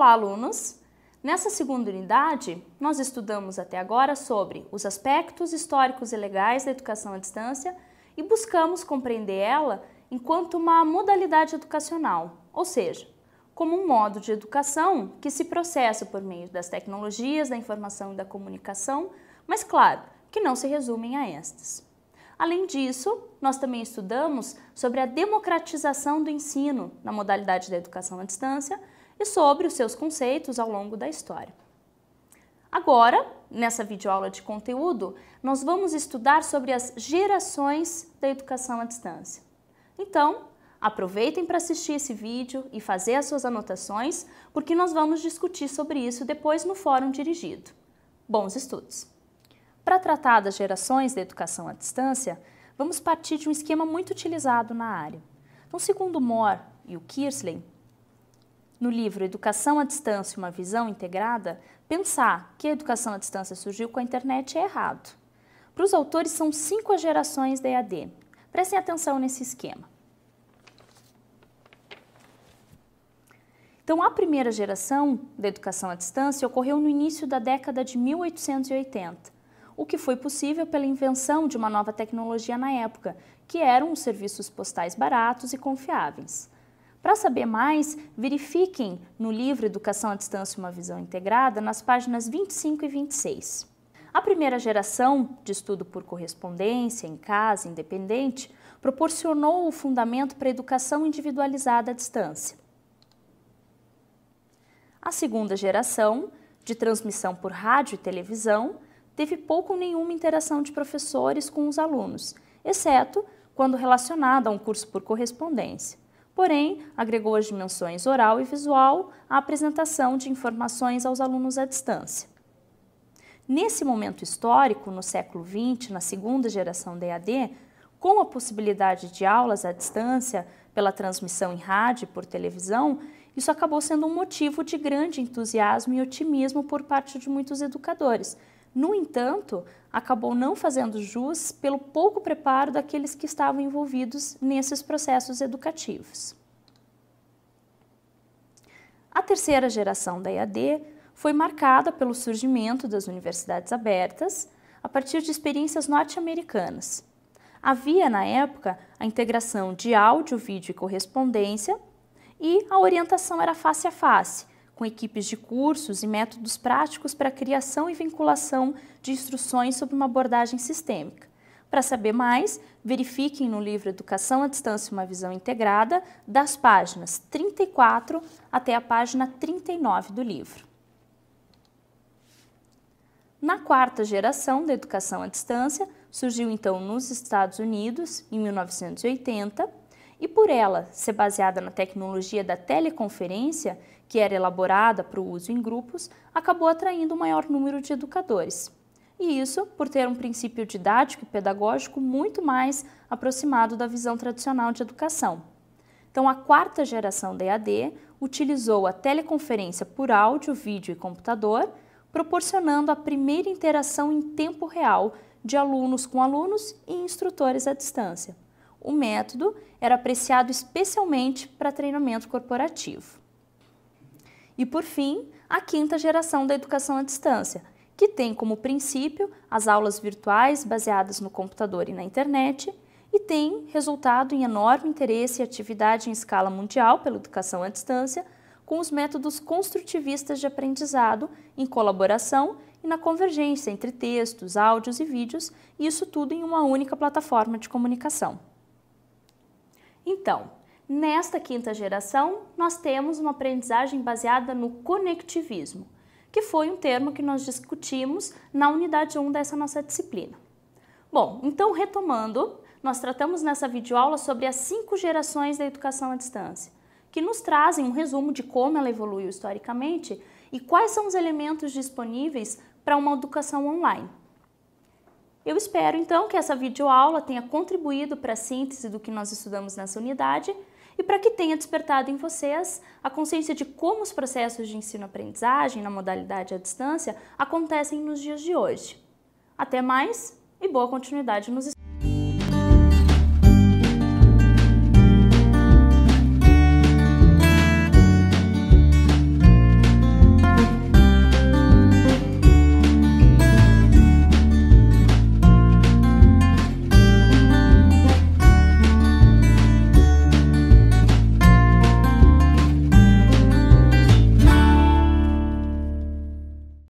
Olá, alunos! Nessa segunda unidade, nós estudamos até agora sobre os aspectos históricos e legais da educação à distância e buscamos compreender ela enquanto uma modalidade educacional, ou seja, como um modo de educação que se processa por meio das tecnologias da informação e da comunicação, mas claro, que não se resumem a estas. Além disso, nós também estudamos sobre a democratização do ensino na modalidade da educação à distância e sobre os seus conceitos ao longo da história. Agora, nessa videoaula de conteúdo, nós vamos estudar sobre as gerações da educação à distância. Então, aproveitem para assistir esse vídeo e fazer as suas anotações, porque nós vamos discutir sobre isso depois no fórum dirigido. Bons estudos! Para tratar das gerações da educação à distância, vamos partir de um esquema muito utilizado na área. Então, segundo Moore e o Kirsley, no livro Educação à Distância, uma visão integrada, pensar que a educação à distância surgiu com a internet é errado. Para os autores, são cinco gerações da EAD. Prestem atenção nesse esquema. Então, a primeira geração da educação à distância ocorreu no início da década de 1880, o que foi possível pela invenção de uma nova tecnologia na época, que eram os serviços postais baratos e confiáveis. Para saber mais, verifiquem no livro Educação à Distância Uma Visão Integrada, nas páginas 25 e 26. A primeira geração de estudo por correspondência, em casa, independente, proporcionou o fundamento para a educação individualizada à distância. A segunda geração, de transmissão por rádio e televisão, teve pouco ou nenhuma interação de professores com os alunos, exceto quando relacionada a um curso por correspondência porém agregou as dimensões oral e visual à apresentação de informações aos alunos à distância. Nesse momento histórico, no século XX, na segunda geração da EAD, com a possibilidade de aulas à distância pela transmissão em rádio e por televisão, isso acabou sendo um motivo de grande entusiasmo e otimismo por parte de muitos educadores, no entanto, acabou não fazendo jus pelo pouco preparo daqueles que estavam envolvidos nesses processos educativos. A terceira geração da EAD foi marcada pelo surgimento das universidades abertas a partir de experiências norte-americanas. Havia, na época, a integração de áudio, vídeo e correspondência e a orientação era face a face, com equipes de cursos e métodos práticos para criação e vinculação de instruções sobre uma abordagem sistêmica. Para saber mais, verifiquem no livro Educação à Distância Uma Visão Integrada, das páginas 34 até a página 39 do livro. Na quarta geração da educação à distância, surgiu então nos Estados Unidos, em 1980, e por ela ser baseada na tecnologia da teleconferência, que era elaborada para o uso em grupos, acabou atraindo um maior número de educadores. E isso por ter um princípio didático e pedagógico muito mais aproximado da visão tradicional de educação. Então, a quarta geração da EAD utilizou a teleconferência por áudio, vídeo e computador, proporcionando a primeira interação em tempo real de alunos com alunos e instrutores à distância. O método era apreciado especialmente para treinamento corporativo. E por fim, a quinta geração da educação à distância, que tem como princípio as aulas virtuais baseadas no computador e na internet e tem resultado em enorme interesse e atividade em escala mundial pela educação à distância, com os métodos construtivistas de aprendizado em colaboração e na convergência entre textos, áudios e vídeos, isso tudo em uma única plataforma de comunicação. Então, Nesta quinta geração, nós temos uma aprendizagem baseada no conectivismo, que foi um termo que nós discutimos na unidade 1 dessa nossa disciplina. Bom, então retomando, nós tratamos nessa videoaula sobre as cinco gerações da educação à distância, que nos trazem um resumo de como ela evoluiu historicamente e quais são os elementos disponíveis para uma educação online. Eu espero então que essa videoaula tenha contribuído para a síntese do que nós estudamos nessa unidade e para que tenha despertado em vocês a consciência de como os processos de ensino-aprendizagem na modalidade à distância acontecem nos dias de hoje. Até mais e boa continuidade nos estudos.